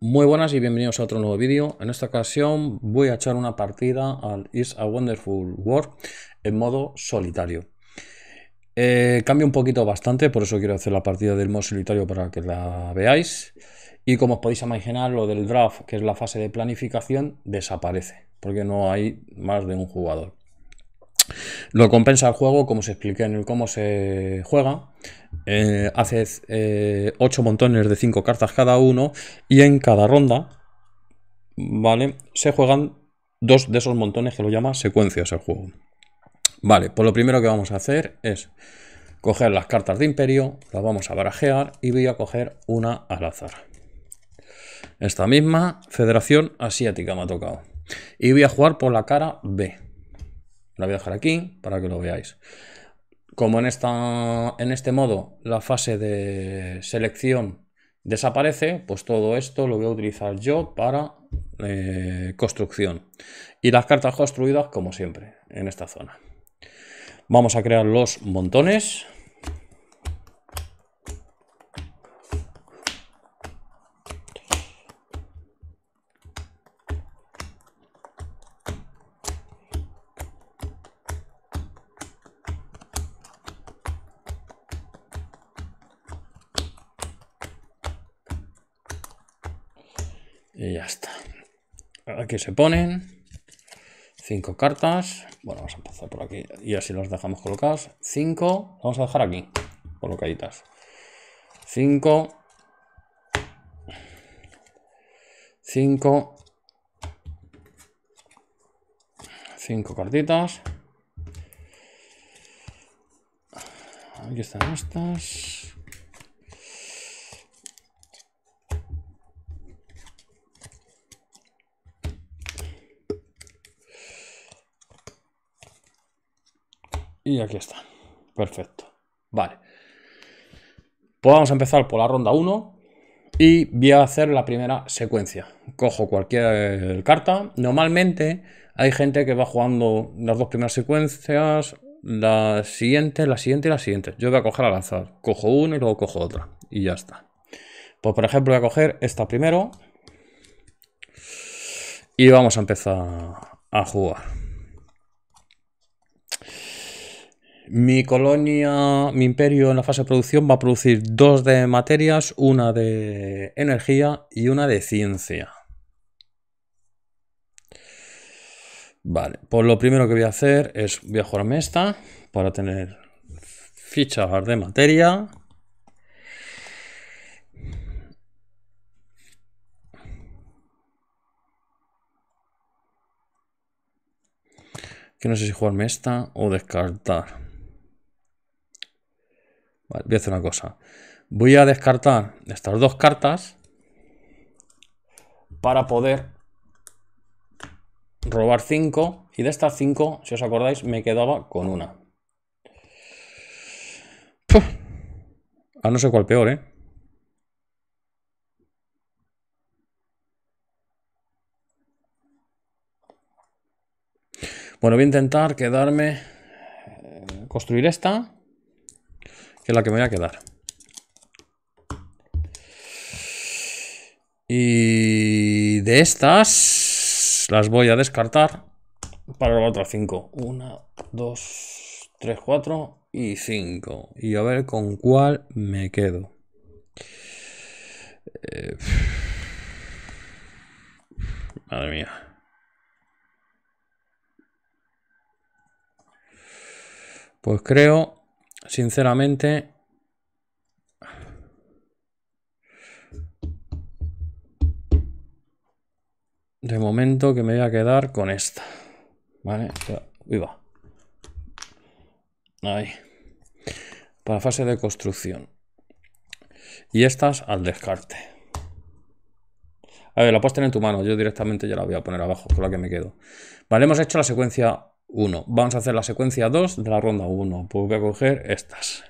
Muy buenas y bienvenidos a otro nuevo vídeo. En esta ocasión voy a echar una partida al Is a Wonderful World en modo solitario. Cambio eh, cambia un poquito bastante, por eso quiero hacer la partida del modo solitario para que la veáis. Y como os podéis imaginar, lo del draft, que es la fase de planificación, desaparece, porque no hay más de un jugador. Lo compensa el juego, como se explica en el cómo se juega. Eh, hace eh, montones de 5 cartas cada uno y en cada ronda, ¿vale? Se juegan dos de esos montones que lo llama secuencias el juego. Vale, pues lo primero que vamos a hacer es coger las cartas de imperio, las vamos a barajear y voy a coger una al azar. Esta misma Federación Asiática me ha tocado. Y voy a jugar por la cara B. La voy a dejar aquí para que lo veáis. Como en, esta, en este modo la fase de selección desaparece, pues todo esto lo voy a utilizar yo para eh, construcción. Y las cartas construidas como siempre en esta zona. Vamos a crear los montones. se ponen cinco cartas. Bueno, vamos a empezar por aquí y así los dejamos colocados. cinco vamos a dejar aquí, colocaditas. cinco cinco cinco cartitas. Aquí están estas. Y aquí está. Perfecto. Vale. Pues vamos a empezar por la ronda 1 y voy a hacer la primera secuencia. Cojo cualquier carta. Normalmente hay gente que va jugando las dos primeras secuencias, la siguiente, la siguiente y la siguiente. Yo voy a coger al azar. Cojo una y luego cojo otra. Y ya está. Pues por ejemplo voy a coger esta primero. Y vamos a empezar a jugar. Mi colonia, mi imperio en la fase de producción va a producir dos de materias, una de energía y una de ciencia. Vale, pues lo primero que voy a hacer es voy a jugarme esta para tener fichas de materia. Que no sé si jugarme esta o descartar. Vale, voy a hacer una cosa. Voy a descartar estas dos cartas para poder robar cinco y de estas cinco, si os acordáis, me quedaba con una. Ah, no sé cuál peor, ¿eh? Bueno, voy a intentar quedarme... Eh, construir esta que es la que me voy a quedar. Y de estas las voy a descartar para las otras 5. 1, 2, 3, 4 y 5. Y a ver con cuál me quedo. Eh, madre mía. Pues creo sinceramente, de momento que me voy a quedar con esta. Vale, viva. Ahí. Para fase de construcción. Y estas al descarte. A ver, la puedes tener en tu mano. Yo directamente ya la voy a poner abajo, con la que me quedo. Vale, hemos hecho la secuencia 1. Vamos a hacer la secuencia 2 de la ronda 1. Pues voy a coger estas.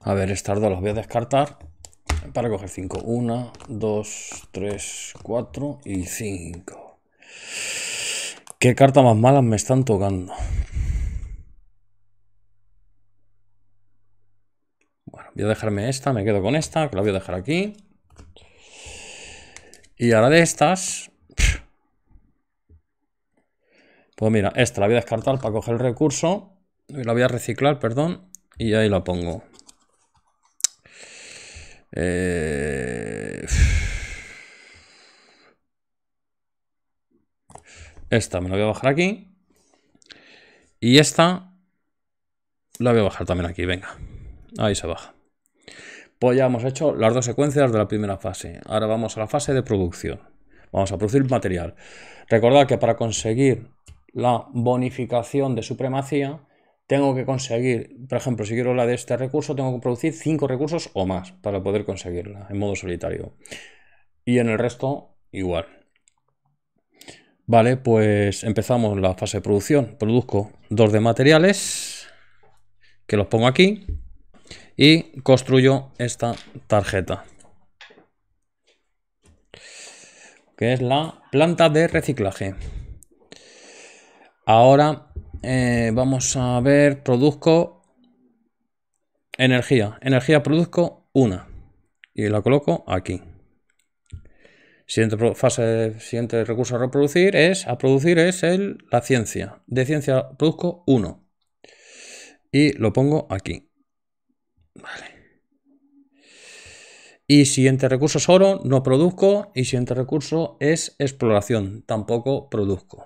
A ver, estas dos las voy a descartar para coger 5. 1, 2, 3, 4 y 5. ¿Qué carta más malas me están tocando? Bueno, voy a dejarme esta, me quedo con esta, que la voy a dejar aquí. Y ahora de estas... Pues mira, esta la voy a descartar para coger el recurso. La voy a reciclar, perdón. Y ahí la pongo. Eh, esta me la voy a bajar aquí. Y esta la voy a bajar también aquí, venga. Ahí se baja. Pues ya hemos hecho las dos secuencias de la primera fase. Ahora vamos a la fase de producción. Vamos a producir material. Recordad que para conseguir la bonificación de supremacía tengo que conseguir, por ejemplo, si quiero la de este recurso, tengo que producir cinco recursos o más para poder conseguirla en modo solitario. Y en el resto, igual. Vale, pues empezamos la fase de producción. Produzco dos de materiales, que los pongo aquí, y construyo esta tarjeta. Que es la planta de reciclaje. Ahora eh, vamos a ver, produzco energía. Energía produzco una. Y la coloco aquí. Siguiente fase, siguiente recurso a reproducir es, a producir es el, la ciencia. De ciencia produzco uno. Y lo pongo aquí. Vale. Y siguiente recurso es oro, no produzco. Y siguiente recurso es exploración, tampoco produzco.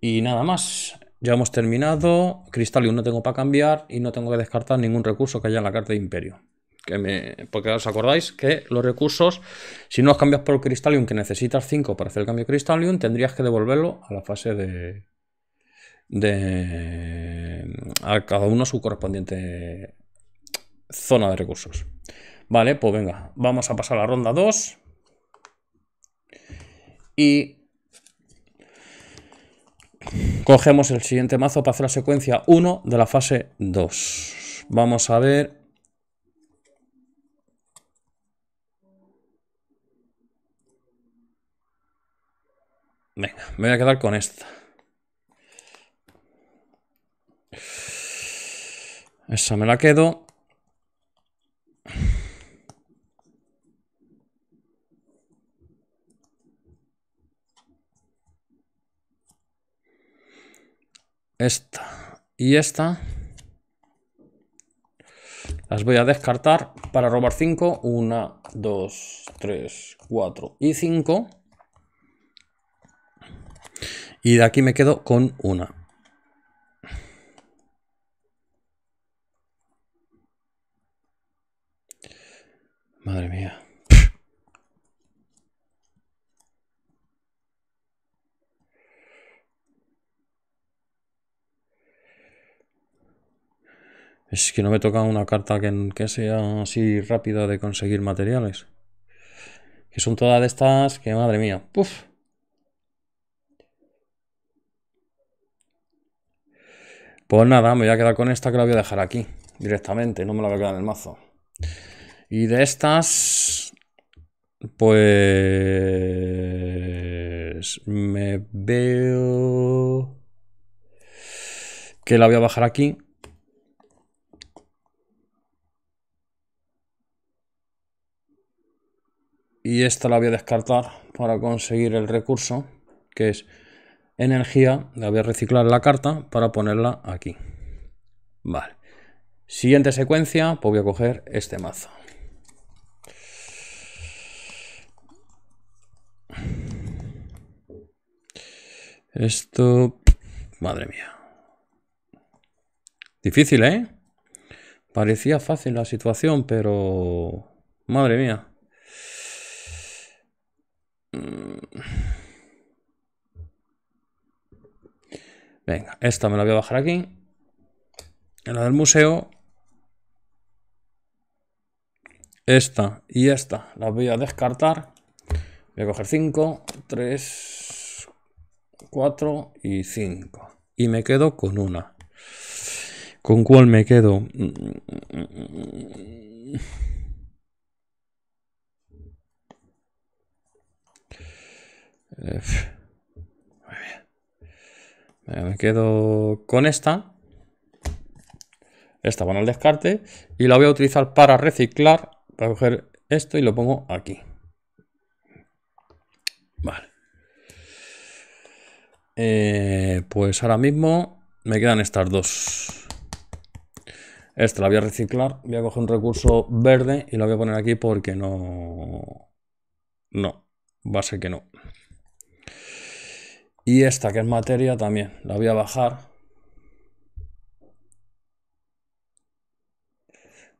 Y nada más, ya hemos terminado. Cristalium no tengo para cambiar y no tengo que descartar ningún recurso que haya en la carta de Imperio. Que Porque os acordáis que los recursos, si no los cambias por Cristalium, que necesitas 5 para hacer el cambio de Cristalium, tendrías que devolverlo a la fase de... de... a cada uno su correspondiente zona de recursos. Vale, pues venga, vamos a pasar a la ronda 2. Y Cogemos el siguiente mazo para hacer la secuencia 1 de la fase 2. Vamos a ver Venga, me voy a quedar con esta. Esa me la quedo. esta y esta. Las voy a descartar para robar 5. 1, 2, 3, 4 y 5. Y de aquí me quedo con una. Madre mía. Es que no me toca una carta que, que sea así rápida de conseguir materiales. Que son todas de estas que, madre mía, ¡puf! Pues nada, me voy a quedar con esta que la voy a dejar aquí directamente, no me la voy a quedar en el mazo. Y de estas, pues me veo que la voy a bajar aquí y esta la voy a descartar para conseguir el recurso que es energía, la voy a reciclar la carta para ponerla aquí. Vale. Siguiente secuencia, pues voy a coger este mazo. Esto... Madre mía. Difícil, ¿eh? Parecía fácil la situación, pero... Madre mía. Mm. Venga, esta me la voy a bajar aquí. En la del museo. Esta y esta las voy a descartar. Voy a coger 5, 3, 4 y 5. Y me quedo con una. ¿Con cuál me quedo? Mm, mm, Me quedo con esta. Esta bueno, el descarte. Y la voy a utilizar para reciclar. Para coger esto y lo pongo aquí. Vale. Eh, pues ahora mismo me quedan estas dos. Esta la voy a reciclar. Voy a coger un recurso verde y la voy a poner aquí porque no... No, va a ser que no. Y esta que es materia también, la voy a bajar.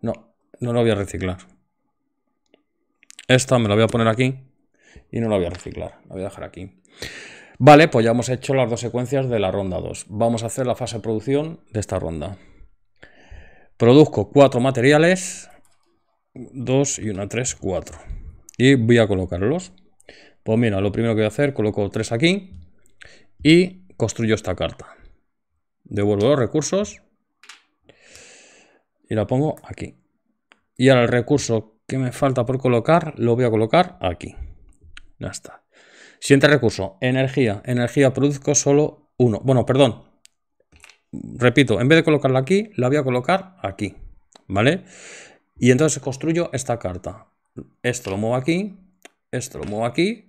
No, no la voy a reciclar. Esta me la voy a poner aquí y no la voy a reciclar, la voy a dejar aquí. Vale, pues ya hemos hecho las dos secuencias de la ronda 2. Vamos a hacer la fase de producción de esta ronda. Produzco cuatro materiales, 2 y una tres, cuatro, Y voy a colocarlos. Pues mira, lo primero que voy a hacer, coloco tres aquí y construyo esta carta. Devuelvo los recursos y la pongo aquí. Y ahora el recurso que me falta por colocar lo voy a colocar aquí. Ya está. Siguiente recurso, energía. Energía produzco solo uno. Bueno, perdón. Repito, en vez de colocarla aquí, la voy a colocar aquí. ¿Vale? Y entonces construyo esta carta. Esto lo muevo aquí, esto lo muevo aquí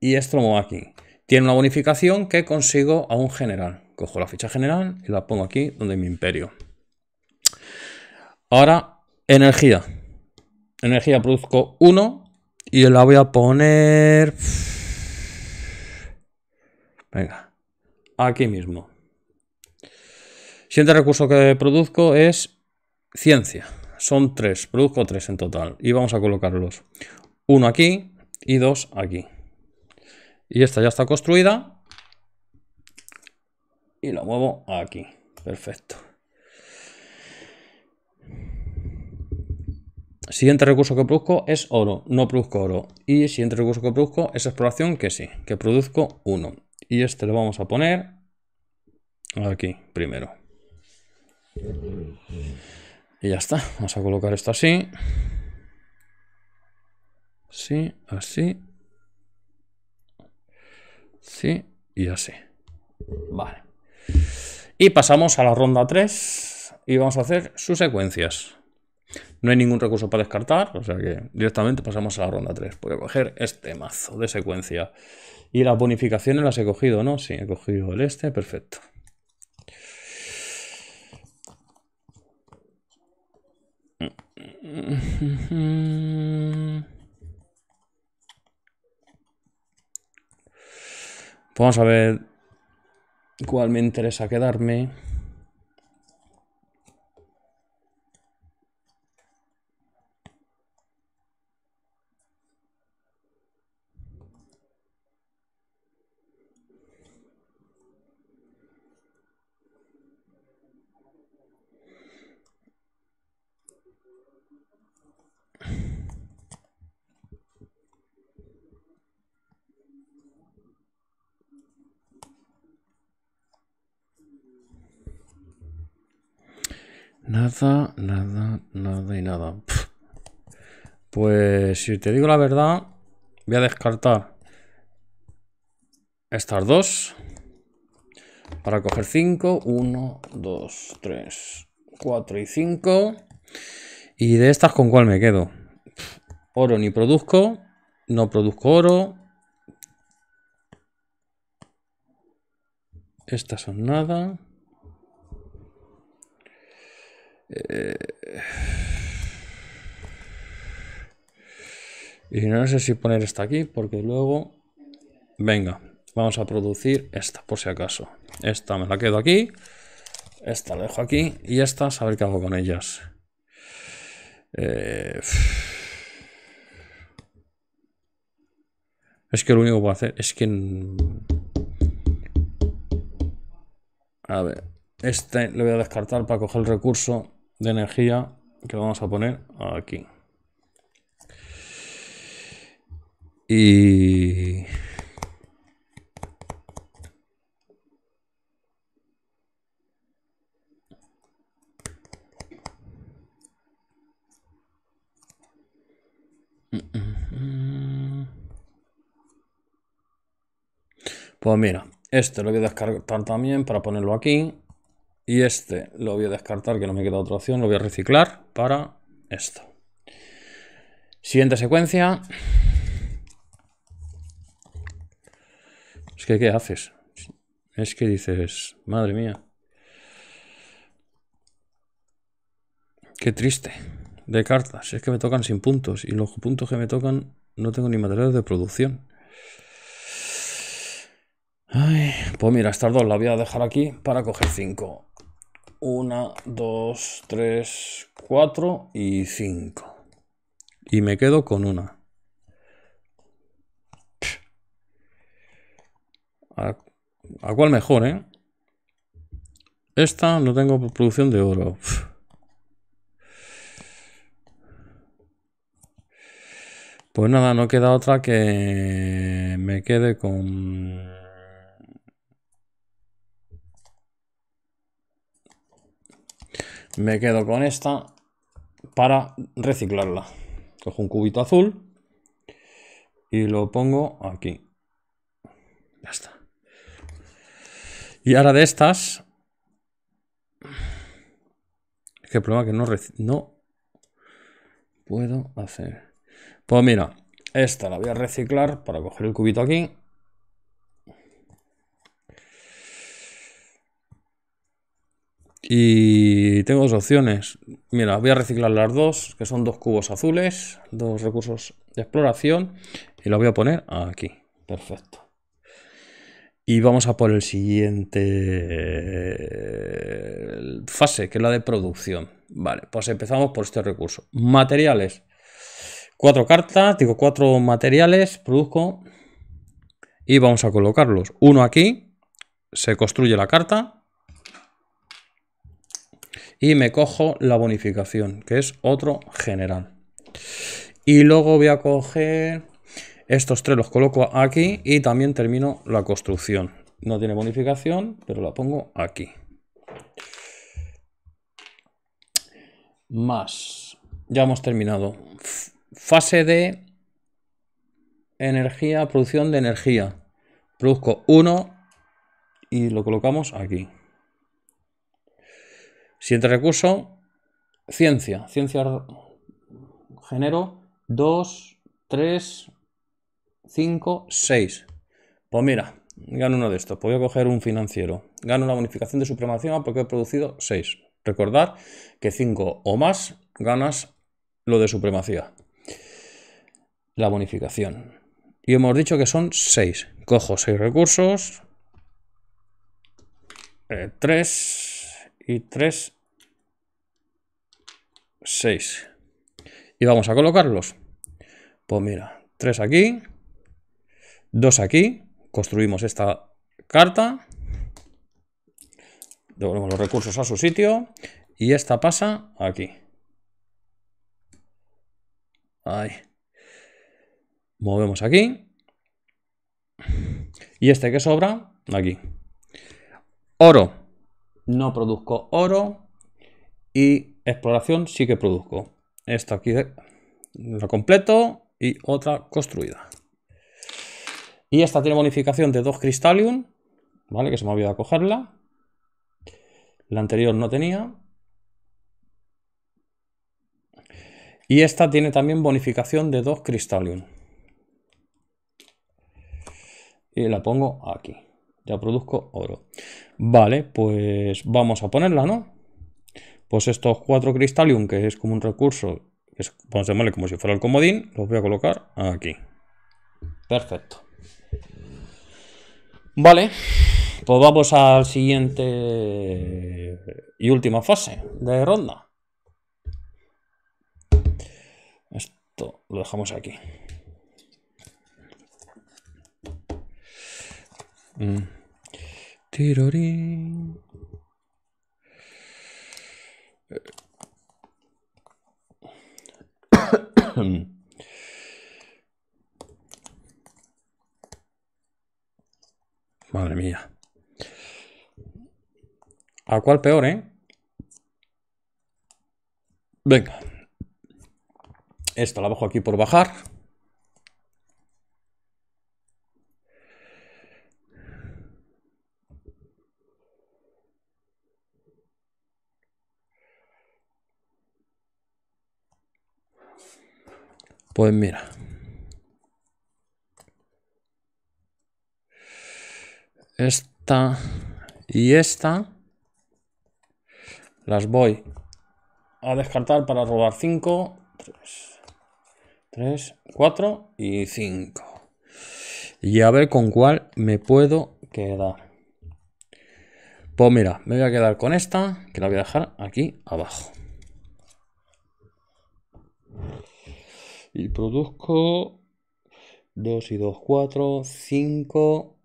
y esto lo muevo aquí tiene una bonificación que consigo a un general. Cojo la ficha general y la pongo aquí donde mi imperio. Ahora, energía. Energía produzco uno y la voy a poner... Venga, aquí mismo. Siguiente recurso que produzco es ciencia. Son tres, produzco tres en total. Y vamos a colocarlos. Uno aquí y dos aquí. Y esta ya está construida. Y la muevo aquí. Perfecto. Siguiente recurso que produzco es oro. No produzco oro. Y siguiente recurso que produzco es exploración, que sí, que produzco uno. Y este lo vamos a poner aquí primero. Y ya está. Vamos a colocar esto así. Sí, así Sí y así. Vale. Y pasamos a la ronda 3 y vamos a hacer sus secuencias. No hay ningún recurso para descartar, o sea que directamente pasamos a la ronda 3. Voy coger este mazo de secuencia. Y las bonificaciones las he cogido, ¿no? Sí, he cogido el este, perfecto. Mm, mm, mm, Pues vamos a ver cuál me interesa quedarme. Nada, nada, nada y nada. Pues si te digo la verdad, voy a descartar estas dos para coger 5. 1, 2, 3, 4 y 5. ¿Y de estas con cuál me quedo? Oro ni produzco, no produzco oro, Estas son nada. Eh, y no sé si poner esta aquí, porque luego... Venga, vamos a producir esta, por si acaso. Esta me la quedo aquí. Esta la dejo aquí. Y estas, a ver qué hago con ellas. Eh, es que lo único que puedo hacer es que... A ver, este lo voy a descartar para coger el recurso de energía que vamos a poner aquí. Y... Pues mira, este lo voy a descartar también para ponerlo aquí. Y este lo voy a descartar, que no me queda otra opción. Lo voy a reciclar para esto. Siguiente secuencia. Es que, ¿qué haces? Es que dices, madre mía. Qué triste. De cartas. Es que me tocan sin puntos. Y los puntos que me tocan no tengo ni material de producción pues mira, estas dos las voy a dejar aquí para coger cinco. Una, dos, tres, cuatro y cinco. Y me quedo con una. ¿A, a cuál mejor, eh? Esta no tengo producción de oro. Pues nada, no queda otra que me quede con... Me quedo con esta para reciclarla. Cojo un cubito azul y lo pongo aquí. Ya está. Y ahora de estas... Es que el problema que no, no puedo hacer. Pues mira, esta la voy a reciclar para coger el cubito aquí Y tengo dos opciones. Mira, voy a reciclar las dos, que son dos cubos azules, dos recursos de exploración, y lo voy a poner aquí. Perfecto. Y vamos a por el siguiente fase, que es la de producción. Vale, pues empezamos por este recurso. Materiales. Cuatro cartas, digo cuatro materiales, produzco. Y vamos a colocarlos. Uno aquí, se construye la carta y me cojo la bonificación, que es otro general. Y luego voy a coger estos tres, los coloco aquí y también termino la construcción. No tiene bonificación, pero la pongo aquí. Más. Ya hemos terminado. Fase de energía, producción de energía. Produzco uno y lo colocamos aquí. Siguiente recurso, ciencia. Ciencia genero 2, 3, 5, 6. Pues mira, gano uno de estos. Pues voy a coger un financiero. Gano la bonificación de supremacía porque he producido 6. Recordad que 5 o más ganas lo de supremacía. La bonificación. Y hemos dicho que son 6. Cojo 6 recursos. 3, eh, y 3, 6. Y vamos a colocarlos. Pues mira, tres aquí, dos aquí, construimos esta carta, devolvemos los recursos a su sitio y esta pasa aquí. Ahí. Movemos aquí. Y este que sobra, aquí. Oro no produzco oro y exploración sí que produzco. Esta aquí la completo y otra construida. Y esta tiene bonificación de 2 cristalium, ¿vale? Que se me ha olvidado cogerla. La anterior no tenía. Y esta tiene también bonificación de 2 cristalium. Y la pongo aquí. Ya produzco oro. Vale, pues vamos a ponerla, ¿no? Pues estos cuatro cristalium, que es como un recurso, como si fuera el comodín, los voy a colocar aquí. Perfecto. Vale, pues vamos al siguiente y última fase de ronda. Esto lo dejamos aquí. Mm. Madre mía. ¿A cuál peor, eh? Venga. Esto la bajo aquí por bajar. Pues mira. Esta y esta las voy a descartar para robar 5, 3, 3, 4 y 5. Y a ver con cuál me puedo quedar. Pues mira, me voy a quedar con esta, que la voy a dejar aquí abajo. Y produzco 2 y 2, 4, 5,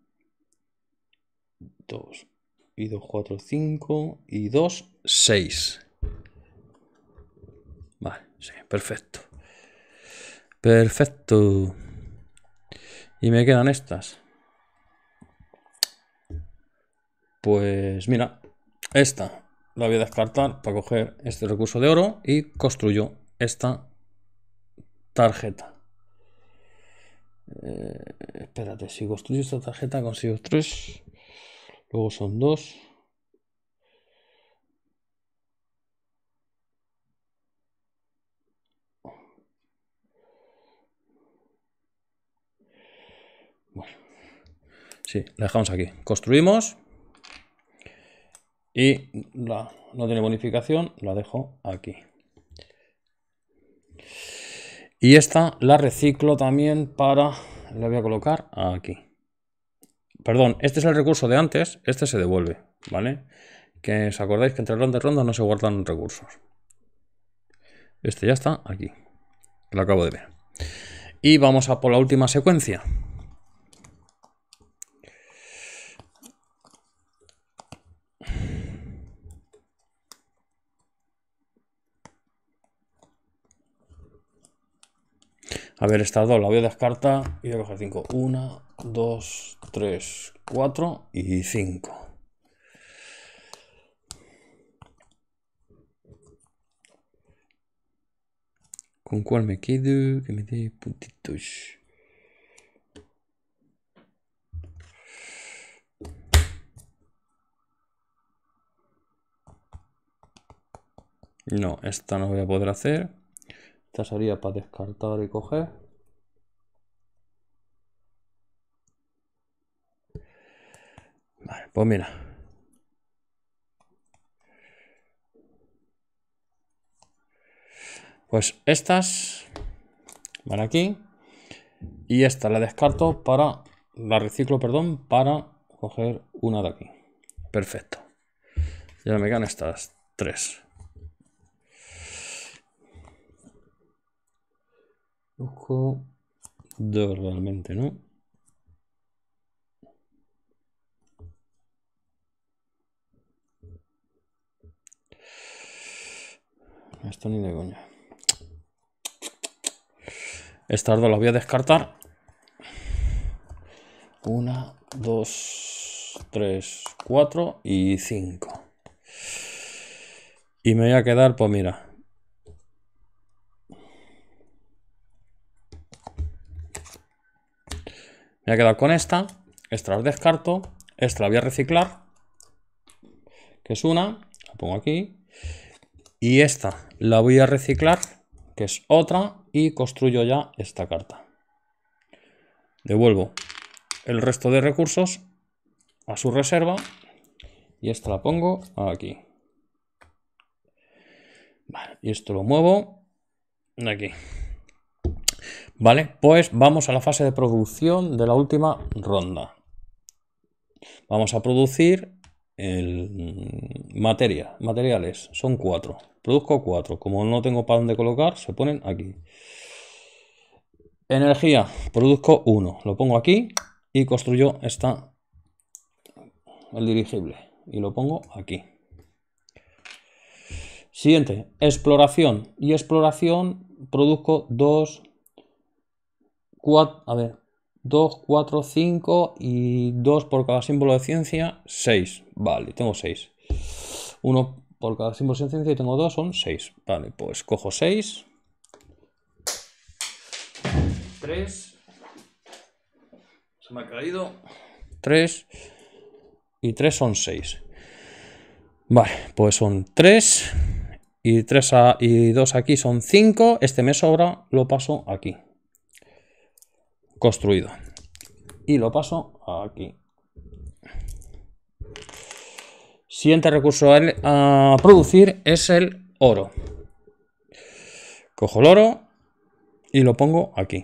2 y 2, 4, 5 y 2, 6. Vale, sí, perfecto. Perfecto. Y me quedan estas. Pues mira, esta la voy a descartar para coger este recurso de oro y construyo esta tarjeta. Eh, espérate, si construyo esta tarjeta consigo tres. Luego son dos. Bueno. Sí, la dejamos aquí. Construimos. Y la, no tiene bonificación, la dejo aquí. Y esta la reciclo también para... La voy a colocar aquí. Perdón, este es el recurso de antes, este se devuelve, ¿vale? Que os acordáis que entre ronda y ronda no se guardan recursos. Este ya está aquí. Lo acabo de ver. Y vamos a por la última secuencia. A ver, estas estado, la voy a descartar y voy a coger 5. 1, 2, 3, 4 y 5. ¿Con cuál me quedo? Que me dé puntitos. No, esta no voy a poder hacer. Esta sería para descartar y coger. Vale, pues mira. Pues estas van aquí. Y esta la descarto para, la reciclo, perdón, para coger una de aquí. Perfecto. Ya me quedan estas tres. 2 realmente, ¿no? Esto ni de coña Estas dos las voy a descartar 1, 2, 3, 4 y 5 Y me voy a quedar, pues mira Me voy a quedar con esta. Esta la descarto. Esta la voy a reciclar. Que es una. La pongo aquí. Y esta la voy a reciclar. Que es otra. Y construyo ya esta carta. Devuelvo el resto de recursos a su reserva. Y esta la pongo aquí. Vale, y esto lo muevo de aquí. Vale, pues vamos a la fase de producción de la última ronda. Vamos a producir mm, materia, materiales, son cuatro. Produzco cuatro. Como no tengo para dónde colocar, se ponen aquí. Energía, produzco uno. Lo pongo aquí y construyo esta, el dirigible. Y lo pongo aquí. Siguiente, exploración. Y exploración, produzco dos a ver, 2, 4, 5 y 2 por cada símbolo de ciencia, 6. Vale, tengo 6. 1 por cada símbolo de ciencia y tengo 2, son 6. Vale, pues cojo 6. 3. Se me ha caído. 3. Y 3 son 6. Vale, pues son 3. Y, 3 y 2 aquí son 5. Este me sobra, lo paso aquí construido. Y lo paso aquí. Siguiente recurso a, producir es el oro. Cojo el oro y lo pongo aquí.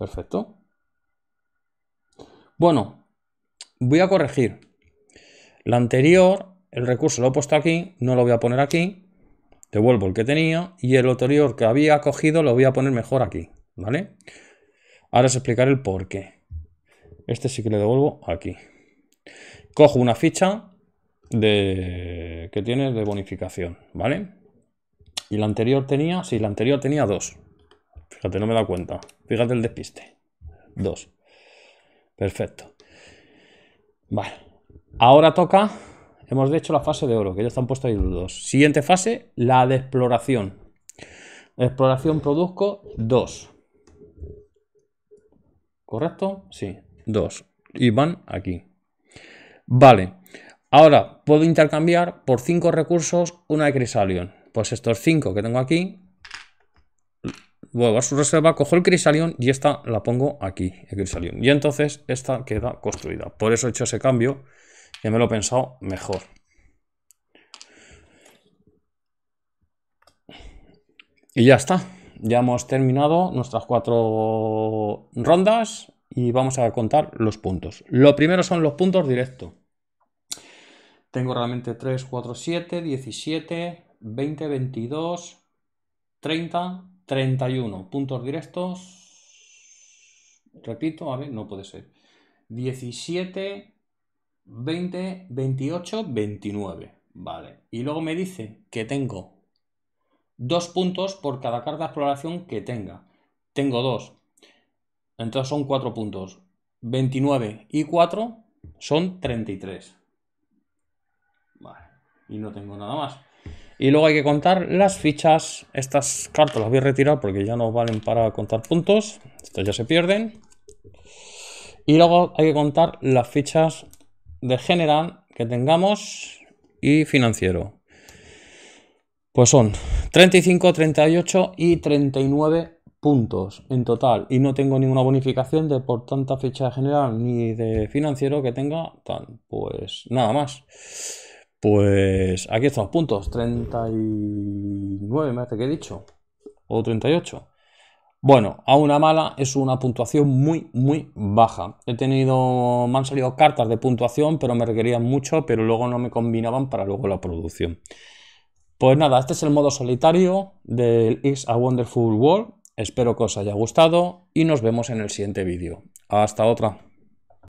Perfecto. Bueno, voy a corregir. La anterior, el recurso lo he puesto aquí, no lo voy a poner aquí. Devuelvo el que tenía y el anterior que había cogido lo voy a poner mejor aquí. ¿Vale? Ahora os explicar el porqué Este sí que le devuelvo aquí. Cojo una ficha de que tiene de bonificación, ¿vale? Y la anterior tenía, sí, la anterior tenía dos. Fíjate, no me da cuenta. Fíjate el despiste. Dos. Perfecto. Vale. Ahora toca, hemos hecho la fase de oro, que ya están puestos ahí los dos. Siguiente fase, la de exploración. Exploración produzco dos. ¿Correcto? Sí, dos. Y van aquí. Vale. Ahora, puedo intercambiar por cinco recursos una de Crisalion. Pues estos cinco que tengo aquí, vuelvo a su reserva, cojo el Crisalion y esta la pongo aquí, el Crisalion. Y entonces esta queda construida. Por eso he hecho ese cambio, que me lo he pensado mejor. Y ya está ya hemos terminado nuestras cuatro rondas y vamos a contar los puntos. Lo primero son los puntos directos. Tengo realmente 3, 4, 7, 17, 20, 22, 30, 31 puntos directos. Repito, a ver, no puede ser. 17, 20, 28, 29. Vale. Y luego me dice que tengo dos puntos por cada carta de exploración que tenga. Tengo dos. Entonces son cuatro puntos. 29 y 4 son 33. Vale. Y no tengo nada más. Y luego hay que contar las fichas. Estas cartas las voy a retirar porque ya no valen para contar puntos. Estas ya se pierden. Y luego hay que contar las fichas de general que tengamos y financiero. Pues son 35, 38 y 39 puntos en total. Y no tengo ninguna bonificación de por tanta fecha general ni de financiero que tenga. pues nada más. Pues aquí están los puntos. 39 me hace que he dicho. O 38. Bueno, a una mala es una puntuación muy, muy baja. He tenido, me han salido cartas de puntuación, pero me requerían mucho, pero luego no me combinaban para luego la producción. Pues nada, este es el modo solitario del It's a Wonderful World. Espero que os haya gustado y nos vemos en el siguiente vídeo. Hasta otra.